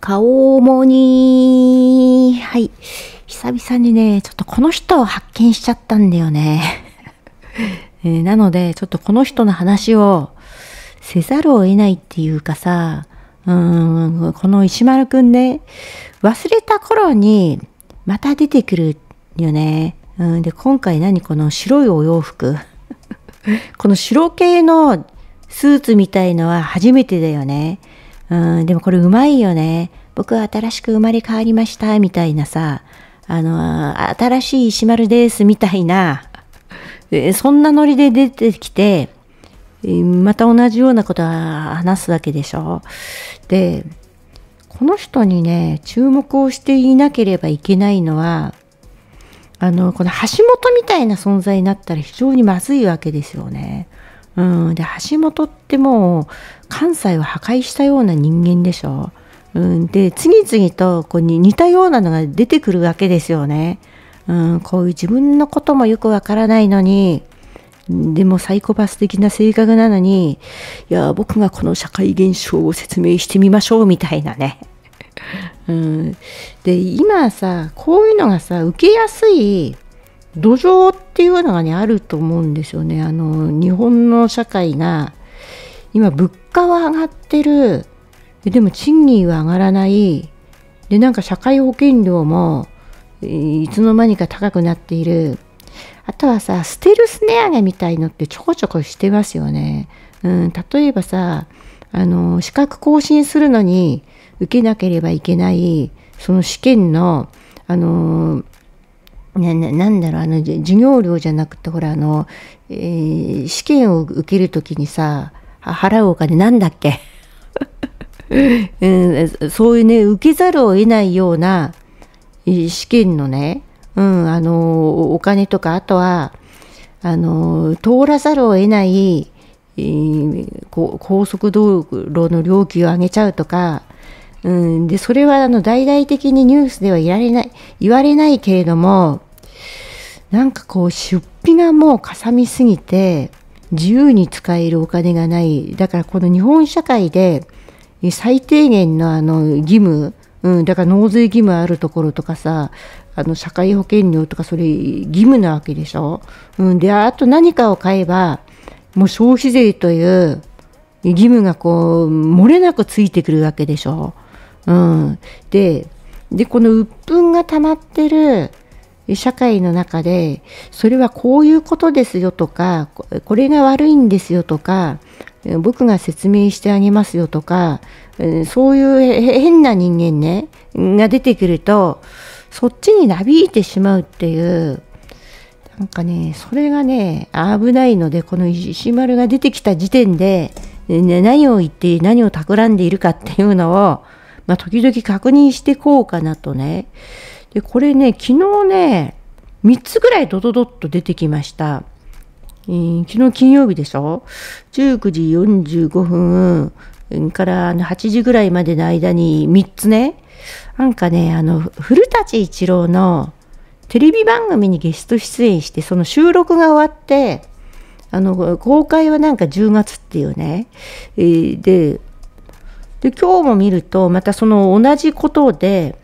顔もに、はい。久々にね、ちょっとこの人を発見しちゃったんだよね。えー、なので、ちょっとこの人の話をせざるを得ないっていうかさ、うん、この石丸くんね、忘れた頃にまた出てくるよね。うん、で、今回何この白いお洋服。この白系のスーツみたいのは初めてだよね。うん、でもこれうまいよね。僕は新しく生まれ変わりました、みたいなさ、あの、新しい石丸です、みたいな、そんなノリで出てきて、また同じようなことは話すわけでしょ。で、この人にね、注目をしていなければいけないのは、あの、この橋本みたいな存在になったら非常にまずいわけですよね。うん、で橋本ってもう関西を破壊したような人間でしょう、うん、で次々とこうに似たようなのが出てくるわけですよね、うん、こういう自分のこともよくわからないのにでもサイコパス的な性格なのにいや僕がこの社会現象を説明してみましょうみたいなね うん、で今さこういうのがさ受けやすい土壌っていうのがねあると思うんですよねあの日本の社会が今物価は上がってるででも賃金は上がらないでなんか社会保険料もいつの間にか高くなっているあとはさステルス値上げみたいのってちょこちょこしてますよね、うん、例えばさあの資格更新するのに受けなければいけないその試験のあのななんだろうあの授業料じゃなくてほらあの、えー、試験を受ける時にさ払うお金なんだっけ、うん、そういうね、受けざるを得ないような資金のね、うん、あの、お金とか、あとは、あの、通らざるを得ない、高速道路の料金を上げちゃうとか、うん、でそれはあの大々的にニュースではいられない言われないけれどもなんかこう出費がもうかさみすぎて自由に使えるお金がないだからこの日本社会で最低限のあの義務、うん、だから納税義務あるところとかさあの社会保険料とかそれ義務なわけでしょ、うん、であと何かを買えばもう消費税という義務がこう漏れなくついてくるわけでしょ、うん、ででこの鬱憤が溜まってる社会の中でそれはこういうことですよとかこれが悪いんですよとか僕が説明してあげますよとかそういう変な人間ねが出てくるとそっちになびいてしまうっていうなんかねそれがね危ないのでこの石丸が出てきた時点で何を言って何を企んでいるかっていうのを、まあ、時々確認してこうかなとねでこれね昨日ね3つぐらいドドドッと出てきました、えー、昨日金曜日でしょ19時45分から8時ぐらいまでの間に3つねなんかねあの古舘一郎のテレビ番組にゲスト出演してその収録が終わってあの公開はなんか10月っていうね、えー、でで今日も見るとまたその同じことで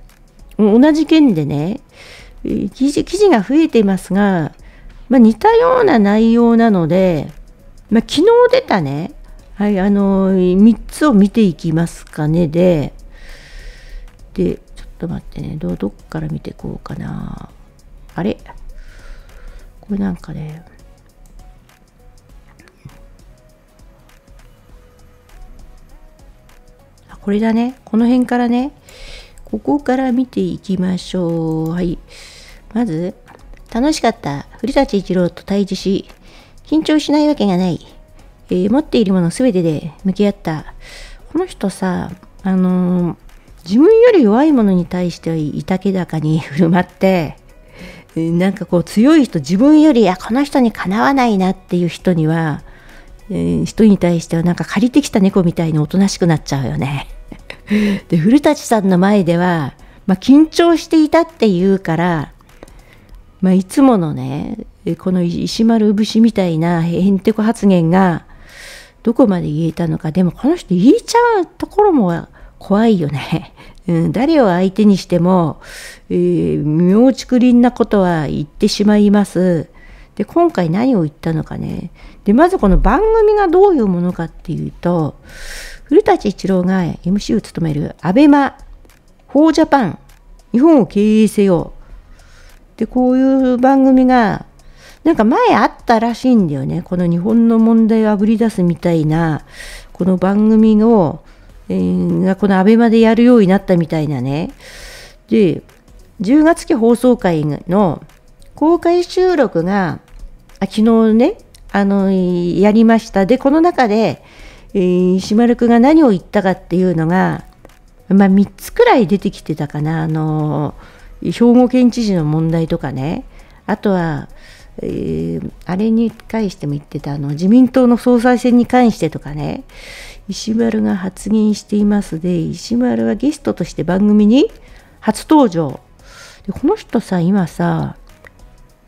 同じ件でね記事記事が増えていますが、まあ、似たような内容なので、まあ、昨日出たね、はい、あの3つを見ていきますかねででちょっと待ってねどどっから見ていこうかなあれこれなんかねこれだねこの辺からねここから見ていきましょう。はい。まず、楽しかった。古舘一郎と対峙し、緊張しないわけがない。えー、持っているもの全てで向き合った。この人さ、あのー、自分より弱いものに対してはいたけだかに 振る舞って、えなんかこう強い人、自分より、あ、この人にかなわないなっていう人には、えー、人に対してはなんか借りてきた猫みたいにおとなしくなっちゃうよね。で古舘さんの前では、まあ、緊張していたっていうから、まあ、いつものねこの石丸節みたいなへんてこ発言がどこまで言えたのかでもこの人言えちゃうところも怖いよね。誰を相手にしても、えー、妙竹林なことは言ってしまいます。で、今回何を言ったのかね。で、まずこの番組がどういうものかっていうと、古舘一郎が MC を務めるアベマ、フォージャパン、日本を経営せよ。で、こういう番組が、なんか前あったらしいんだよね。この日本の問題をあぶり出すみたいな、この番組を、えー、このアベマでやるようになったみたいなね。で、10月期放送会の公開収録が、あ昨日ね、あの、やりました。で、この中で、えー、石丸君が何を言ったかっていうのが、まあ、3つくらい出てきてたかな、あのー、兵庫県知事の問題とかね、あとは、えー、あれに関しても言ってたあの、自民党の総裁選に関してとかね、石丸が発言していますで、石丸はゲストとして番組に初登場。でこの人さ、今さ、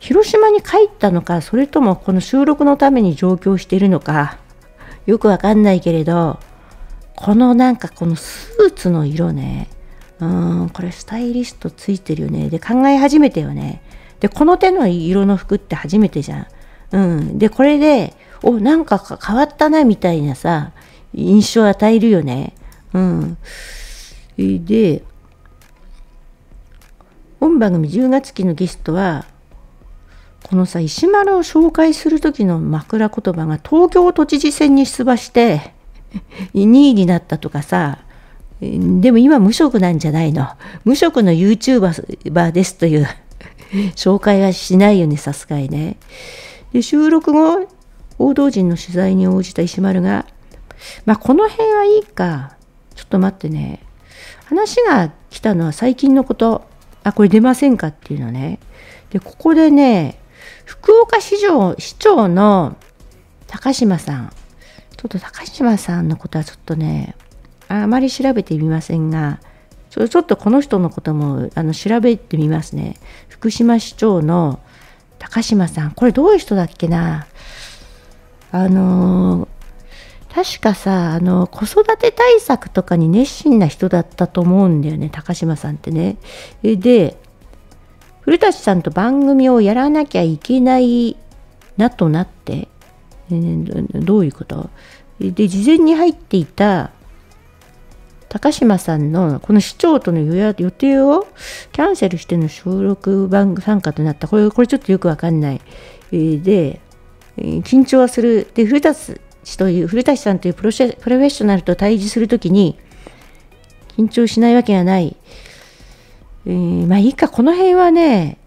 広島に帰ったのか、それともこの収録のために上京してるのか、よくわかんないけれど、このなんかこのスーツの色ね、うん、これスタイリストついてるよね。で、考え始めてよね。で、この手の色の服って初めてじゃん。うん。で、これで、お、なんか変わったな、みたいなさ、印象を与えるよね。うん。で、本番組10月期のゲストは、このさ石丸を紹介する時の枕言葉が東京都知事選に出馬して2 位になったとかさでも今無職なんじゃないの無職の YouTuber ですという 紹介はしないよねさすがにねで収録後報道陣の取材に応じた石丸がまあこの辺はいいかちょっと待ってね話が来たのは最近のことあこれ出ませんかっていうのねでここでね福岡市長市長の高島さん、ちょっと高島さんのことはちょっとね、あまり調べてみませんが、ちょちょっとこの人のこともあの調べてみますね。福島市長の高島さん、これどういう人だっけな。あの確かさあの子育て対策とかに熱心な人だったと思うんだよね高島さんってね。で古舘さんと番組をやらなきゃいけないなとなって、えー、どういうことで、事前に入っていた高島さんのこの市長との予定をキャンセルしての収録番参加となった。これ、これちょっとよくわかんない。えー、で、えー、緊張はする。で、古舘という、古舘さんというプロフェッショナルと対峙するときに、緊張しないわけがない。えー、まあいいか、この辺はね、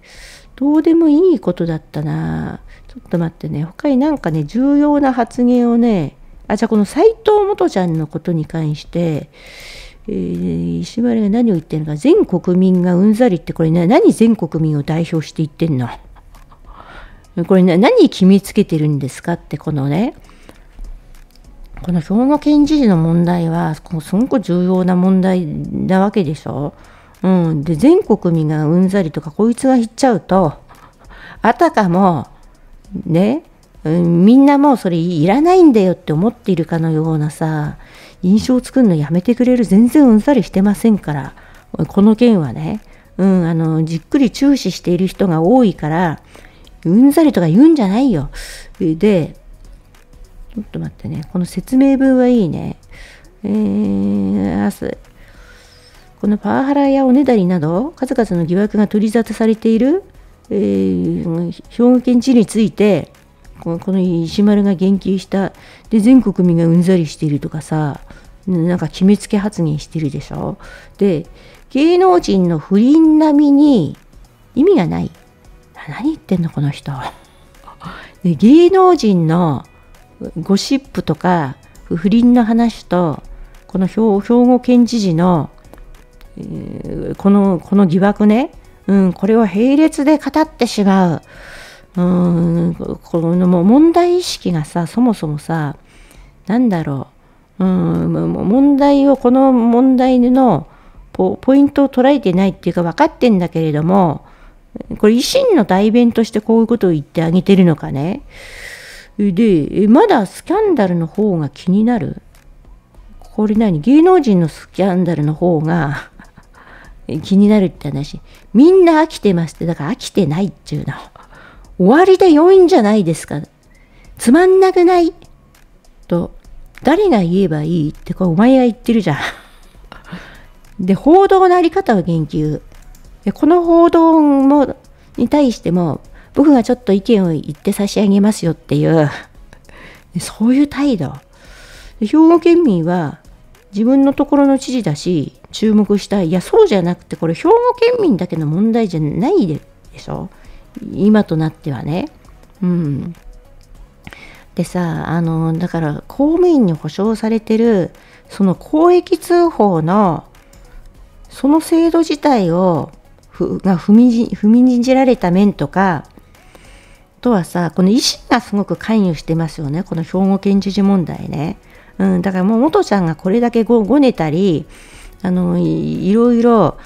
どうでもいいことだったな。ちょっと待ってね、他になんかね、重要な発言をね、あ、じゃあこの斎藤元ちゃんのことに関して、えー、石丸が何を言ってるのか、全国民がうんざりって、これ、ね、何全国民を代表して言ってんのこれ、ね、何決めつけてるんですかって、このね、この兵庫県知事の問題は、すごく重要な問題なわけでしょ。うん、で全国民がうんざりとかこいつが言っちゃうとあたかもね、うん、みんなもうそれいらないんだよって思っているかのようなさ印象を作るのやめてくれる全然うんざりしてませんからこの件はね、うん、あのじっくり注視している人が多いからうんざりとか言うんじゃないよでちょっと待ってねこの説明文はいいねえー、このパワハラやおねだりなど数々の疑惑が取り沙汰されている、えー、兵庫県知事についてこの石丸が言及したで全国民がうんざりしているとかさなんか決めつけ発言してるでしょで芸能人の不倫並みに意味がない何言ってんのこの人で芸能人のゴシップとか不倫の話とこの兵庫県知事のえこのこの疑惑ね、うん、これを並列で語ってしまう。うんこのもう問題意識がさそもそもさなんだろううん問題をこの問題のポポイントを捉えてないっていうか分かってんだけれどもこれ維新の代弁としてこういうことを言ってあげてるのかねでまだスキャンダルの方が気になるこれ何芸能人のスキャンダルの方が気になるって話。みんな飽きてますって、だから飽きてないっていうの。終わりで良いんじゃないですか。つまんなくないと、誰が言えばいいってこれお前が言ってるじゃん。で、報道のあり方は言及。でこの報道もに対しても、僕がちょっと意見を言って差し上げますよっていう、そういう態度。兵庫県民は、自分のところの知事だし注目したいいやそうじゃなくてこれ兵庫県民だけの問題じゃないでしょ今となってはねうんでさあのだから公務員に保障されてるその公益通報のその制度自体をふが踏み踏みにじられた面とかとはさこの維新がすごく関与してますよねこの兵庫県知事問題ね。うん、だからもう元ちゃんがこれだけごごねたりあのいろいろ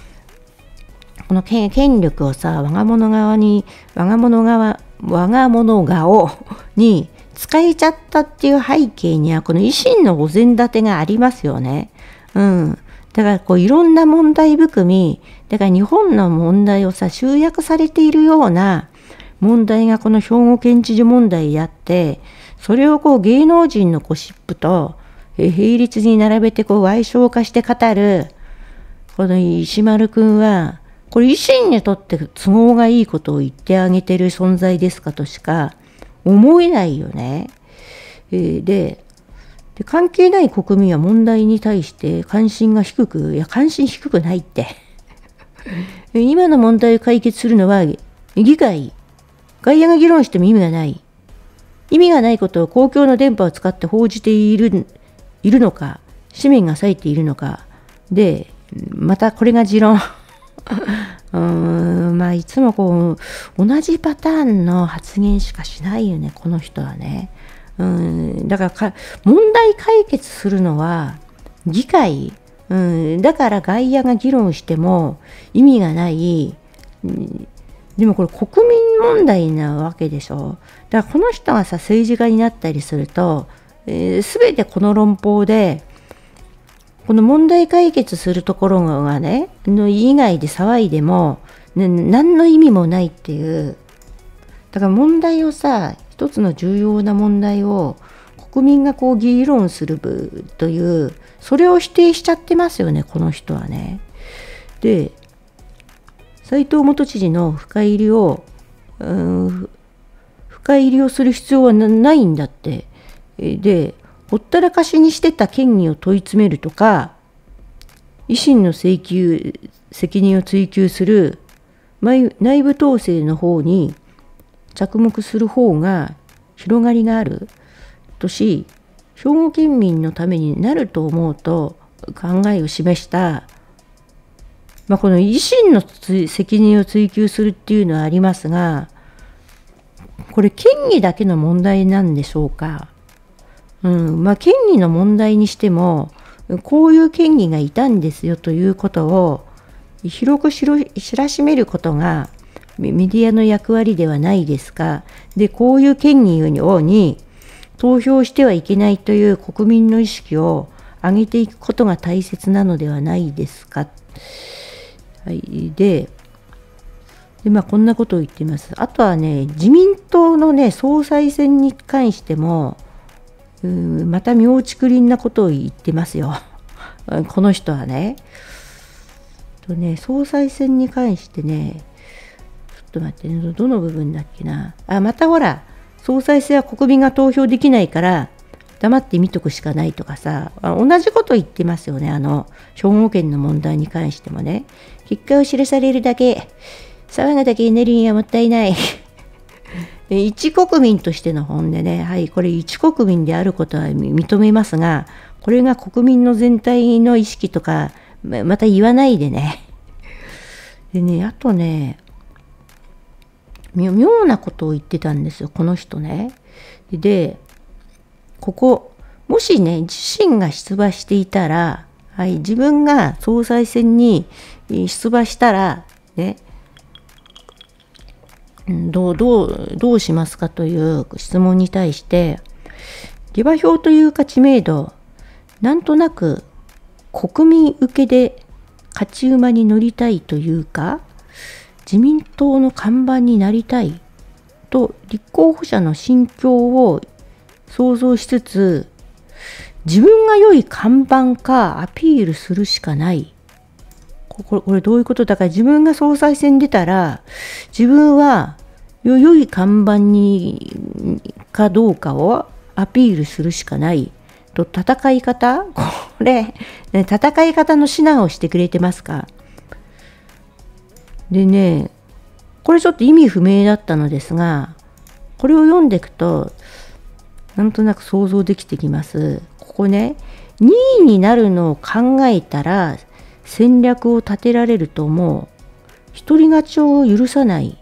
この権力をさ我が物側に我が物側我が物顔に使えちゃったっていう背景にはこの維新のお膳立てがありますよね。うん、だからこういろんな問題含みだから日本の問題をさ集約されているような問題がこの兵庫県知事問題であってそれをこう芸能人のゴシップとえ並立に並べてこう矮小化して語るこの石丸君はこれ維新にとって都合がいいことを言ってあげてる存在ですかとしか思えないよね。えでで関係ない国民は問題に対して関心が低くいや関心低くないって今の問題を解決するのは議会外野が議論しても意味がない意味がないことを公共の電波を使って報じているいるのか、市民が割いているのか、で、またこれが持論。うーん、まあ、いつもこう、同じパターンの発言しかしないよね、この人はね。うん、だから問題解決するのは、議会、うん、だから外野が議論しても意味がない、うん、でもこれ国民問題なわけでしょだからこの人がさ政治家になったりするとえー、てこの論法でこの問題解決するところがねの以外で騒いでも、ね、何の意味もないっていうだから問題をさ一つの重要な問題を国民がこう議論するというそれを否定しちゃってますよねこの人はね。で斎藤元知事の深入りを、うん、深入りをする必要はないんだってでほったらかしにしてた県議を問い詰めるとか維新の請求責任を追及する内部統制の方に着目する方が広がりがあるとし兵庫県民のためになると思うと考えを示した、まあ、この維新の責任を追及するっていうのはありますがこれ県議だけの問題なんでしょうかうんまあ、権利の問題にしてもこういう権利がいたんですよということを広く知らしめることがメディアの役割ではないですかでこういう権利うに投票してはいけないという国民の意識を上げていくことが大切なのではないですか。はい、でで、まあ、こんなことを言っています。あとはね、自民党のね、総裁選に関しても、また妙竹林なことを言ってますよ この人はね。とね総裁選に関してねちょっと待ってねどの部分だっけなあまたほら総裁選は国民が投票できないから黙って見とくしかないとかさ同じこと言ってますよねあの兵庫県の問題に関してもね結果を知らされるだけ騒ぐだけエネルギーはもったいない一国民としての本音ね、はい、これ一国民であることは認めますが、これが国民の全体の意識とか、また言わないでね。でね、あとね、妙なことを言ってたんですよ、この人ね。で、ここ、もしね、自身が出馬していたら、はい、自分が総裁選に出馬したら、ね、どう、どう、どうしますかという質問に対して、下馬評というか知名度、なんとなく国民受けで勝ち馬に乗りたいというか、自民党の看板になりたいと立候補者の心境を想像しつつ、自分が良い看板かアピールするしかないこれこれどういうことだから自分が総裁選出たら自分は良い看板にかどうかをアピールするしかないと戦い方これ、ね、戦い方の指南をしてくれてますかでねこれちょっと意味不明だったのですがこれを読んでいくとなんとなく想像できてきます。ここね2位になるのを考えたら戦略を立てられるともう独り勝ちを許さない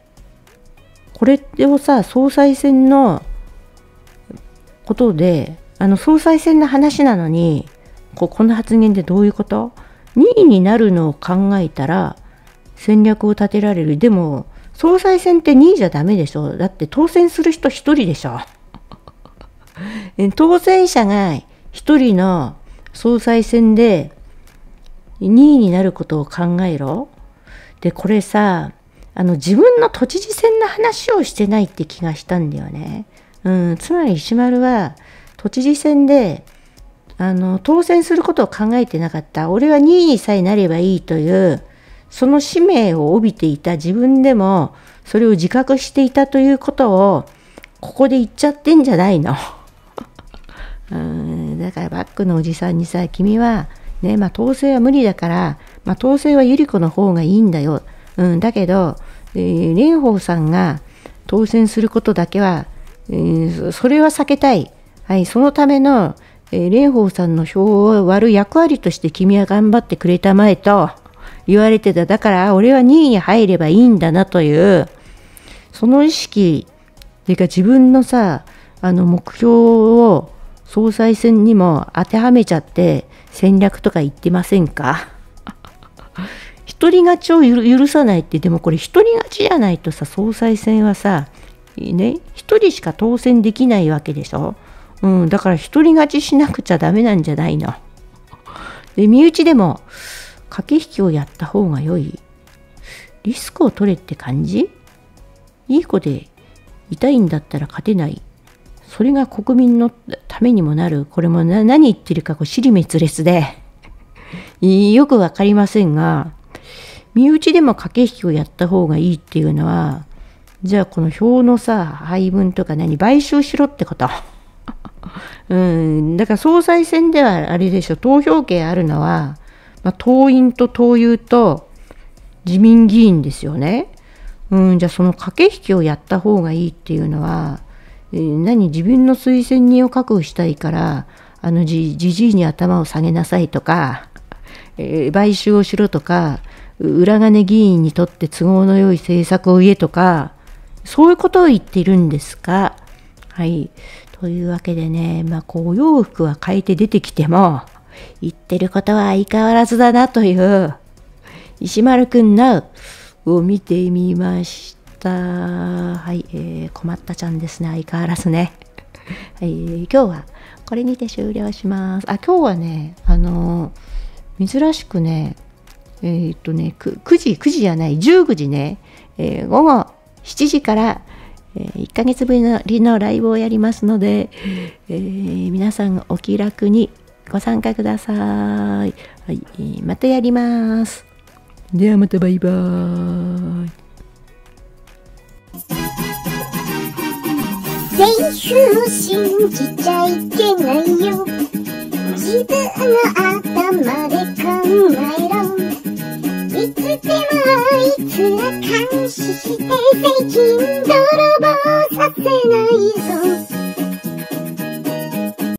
これをさ総裁選のことであの総裁選の話なのにここの発言でどういうこと2位になるのを考えたら戦略を立てられるでも総裁選って2位じゃダメでしょだって当選する人1人でしょ当選者が1人の総裁選で2位になることを考えろ。で、これさ、あの、自分の都知事選の話をしてないって気がしたんだよね。うん、つまり石丸は、都知事選で、あの、当選することを考えてなかった。俺は2位にさえなればいいという、その使命を帯びていた自分でも、それを自覚していたということを、ここで言っちゃってんじゃないの。うん、だからバックのおじさんにさ、君は、ねまあ、統制は無理だから、まあ、統制は百合子の方がいいんだよ、うん、だけど、えー、蓮舫さんが当選することだけは、えー、それは避けたい、はい、そのための、えー、蓮舫さんの票を割る役割として君は頑張ってくれたまえと言われてただから俺は2位に入ればいいんだなというその意識ていうか自分のさあの目標を総裁選にも当てはめちゃって戦略とか言ってませんか一人勝ちを許さないってでもこれ一人勝ちじゃないとさ総裁選はさいいね一人しか当選できないわけでしょ、うん、だから一人勝ちしなくちゃダメなんじゃないので身内でも駆け引きをやった方が良いリスクを取れって感じいい子で痛いんだったら勝てないそれが国民のためにもなるこれも何言ってるかこう尻滅裂で よく分かりませんが身内でも駆け引きをやった方がいいっていうのはじゃあこの表のさ配分とか何買収しろってこと。うん、だから総裁選ではあれでしょ投票権あるのは、まあ、党員と党友と自民議員ですよね。うん、じゃあその駆け引きをやった方がいいっていうのは何自分の推薦人を確保したいからあのじじいに頭を下げなさいとか、えー、買収をしろとか裏金議員にとって都合の良い政策を言えとかそういうことを言っているんですかはい。というわけでね、まあ、こう、お洋服は変えて出てきても、言ってることは相変わらずだなという、石丸くんのを見てみました。た。はい、えー、困ったちゃんですね。相変わらずね。はい、今日はこれにて終了します。あ、今日はね、あのー、珍しくね、えー、っとね9、9時、9時じゃない、19時ね、えー、午後7時から、えー、1ヶ月ぶりのライブをやりますので、えー、皆さんお気楽にご参加ください。はい、またやります。ではまたバイバーイ。青春を信じちゃいけないよ自分の頭で考えろいつでもあいつら監視して税金泥棒させないぞ